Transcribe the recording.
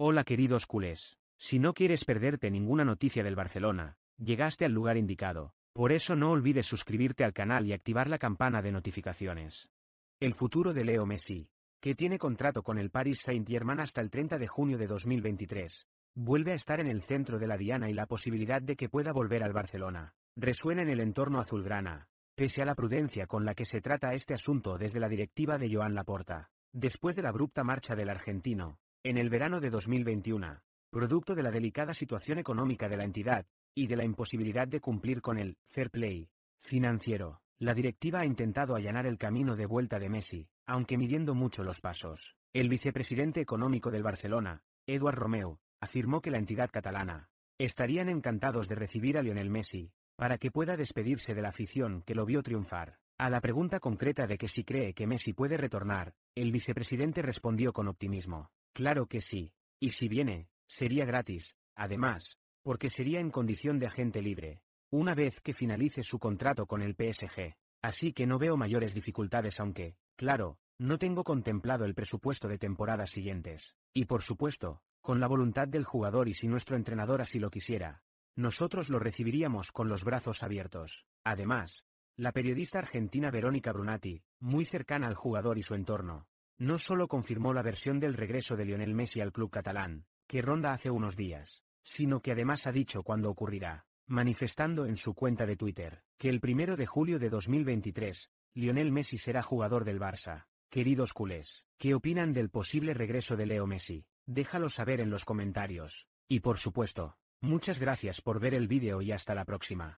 Hola queridos culés. Si no quieres perderte ninguna noticia del Barcelona, llegaste al lugar indicado. Por eso no olvides suscribirte al canal y activar la campana de notificaciones. El futuro de Leo Messi, que tiene contrato con el Paris Saint-Germain hasta el 30 de junio de 2023, vuelve a estar en el centro de la diana y la posibilidad de que pueda volver al Barcelona resuena en el entorno azulgrana, pese a la prudencia con la que se trata este asunto desde la directiva de Joan Laporta. Después de la abrupta marcha del argentino, en el verano de 2021, producto de la delicada situación económica de la entidad, y de la imposibilidad de cumplir con el fair play financiero, la directiva ha intentado allanar el camino de vuelta de Messi, aunque midiendo mucho los pasos. El vicepresidente económico del Barcelona, Eduard Romeo, afirmó que la entidad catalana estarían encantados de recibir a Lionel Messi, para que pueda despedirse de la afición que lo vio triunfar. A la pregunta concreta de que si cree que Messi puede retornar, el vicepresidente respondió con optimismo. Claro que sí. Y si viene, sería gratis, además, porque sería en condición de agente libre, una vez que finalice su contrato con el PSG. Así que no veo mayores dificultades aunque, claro, no tengo contemplado el presupuesto de temporadas siguientes. Y por supuesto, con la voluntad del jugador y si nuestro entrenador así lo quisiera, nosotros lo recibiríamos con los brazos abiertos. Además, la periodista argentina Verónica Brunati, muy cercana al jugador y su entorno, no solo confirmó la versión del regreso de Lionel Messi al club catalán, que ronda hace unos días, sino que además ha dicho cuándo ocurrirá, manifestando en su cuenta de Twitter, que el primero de julio de 2023, Lionel Messi será jugador del Barça. Queridos culés, ¿qué opinan del posible regreso de Leo Messi? Déjalo saber en los comentarios. Y por supuesto, muchas gracias por ver el vídeo y hasta la próxima.